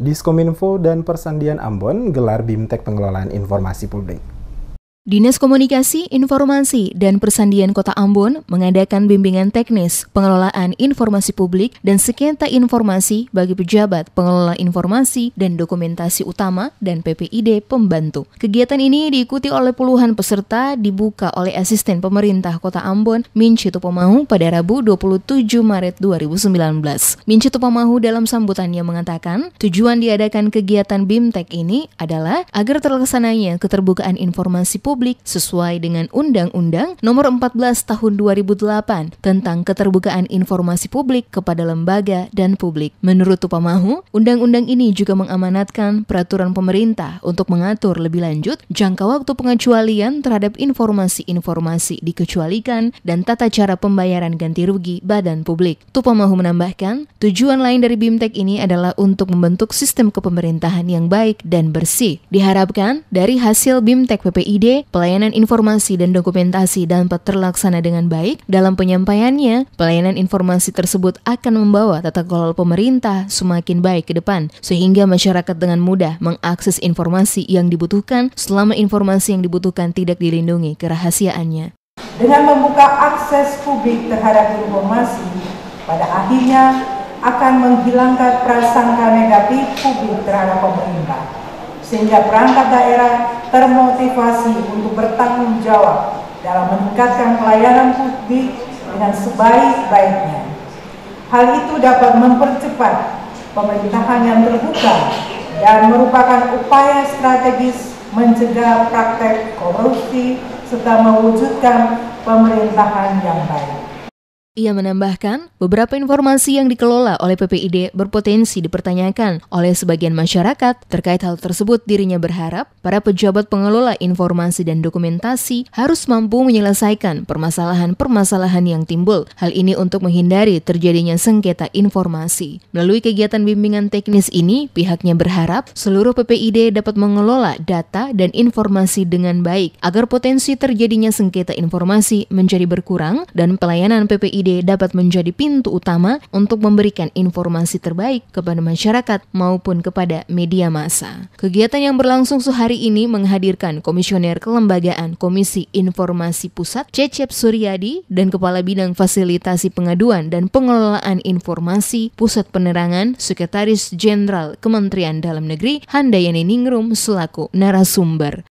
Diskominfo dan Persandian Ambon gelar BIMTEK Pengelolaan Informasi Publik. Dinas Komunikasi, Informasi, dan Persandian Kota Ambon mengadakan bimbingan teknis pengelolaan informasi publik dan sekenta informasi bagi pejabat pengelola informasi dan dokumentasi utama dan PPID pembantu. Kegiatan ini diikuti oleh puluhan peserta dibuka oleh asisten pemerintah Kota Ambon, Minci Tupomahu pada Rabu 27 Maret 2019. Minci Tupomahu dalam sambutannya mengatakan, tujuan diadakan kegiatan BIMTEK ini adalah agar terlaksananya keterbukaan informasi publik publik sesuai dengan Undang-Undang Nomor 14 Tahun 2008 tentang Keterbukaan Informasi Publik kepada Lembaga dan Publik. Menurut Tupamahu, undang-undang ini juga mengamanatkan peraturan pemerintah untuk mengatur lebih lanjut jangka waktu pengecualian terhadap informasi-informasi dikecualikan dan tata cara pembayaran ganti rugi badan publik. Tupamahu menambahkan, tujuan lain dari BIMTEK ini adalah untuk membentuk sistem kepemerintahan yang baik dan bersih. Diharapkan dari hasil BIMTEK PPID, Pelayanan informasi dan dokumentasi dapat terlaksana dengan baik. Dalam penyampaiannya, pelayanan informasi tersebut akan membawa tata kelola pemerintah semakin baik ke depan, sehingga masyarakat dengan mudah mengakses informasi yang dibutuhkan selama informasi yang dibutuhkan tidak dilindungi kerahasiaannya. Dengan membuka akses publik terhadap informasi, pada akhirnya akan menghilangkan prasangka negatif publik terhadap pemerintah, sehingga perangkat daerah termotivasi untuk bertanggung jawab dalam meningkatkan pelayanan publik dengan sebaik-baiknya. Hal itu dapat mempercepat pemerintahan yang terbuka dan merupakan upaya strategis mencegah praktek korupsi serta mewujudkan pemerintahan yang baik. Ia menambahkan, beberapa informasi yang dikelola oleh PPID berpotensi dipertanyakan oleh sebagian masyarakat. Terkait hal tersebut, dirinya berharap para pejabat pengelola informasi dan dokumentasi harus mampu menyelesaikan permasalahan-permasalahan yang timbul. Hal ini untuk menghindari terjadinya sengketa informasi. Melalui kegiatan bimbingan teknis ini, pihaknya berharap seluruh PPID dapat mengelola data dan informasi dengan baik agar potensi terjadinya sengketa informasi menjadi berkurang dan pelayanan PPID dapat menjadi pintu utama untuk memberikan informasi terbaik kepada masyarakat maupun kepada media massa. Kegiatan yang berlangsung sehari ini menghadirkan Komisioner Kelembagaan Komisi Informasi Pusat Cecep Suryadi dan Kepala Bidang Fasilitasi Pengaduan dan Pengelolaan Informasi Pusat Penerangan Sekretaris Jenderal Kementerian Dalam Negeri Handayani Ningrum selaku narasumber.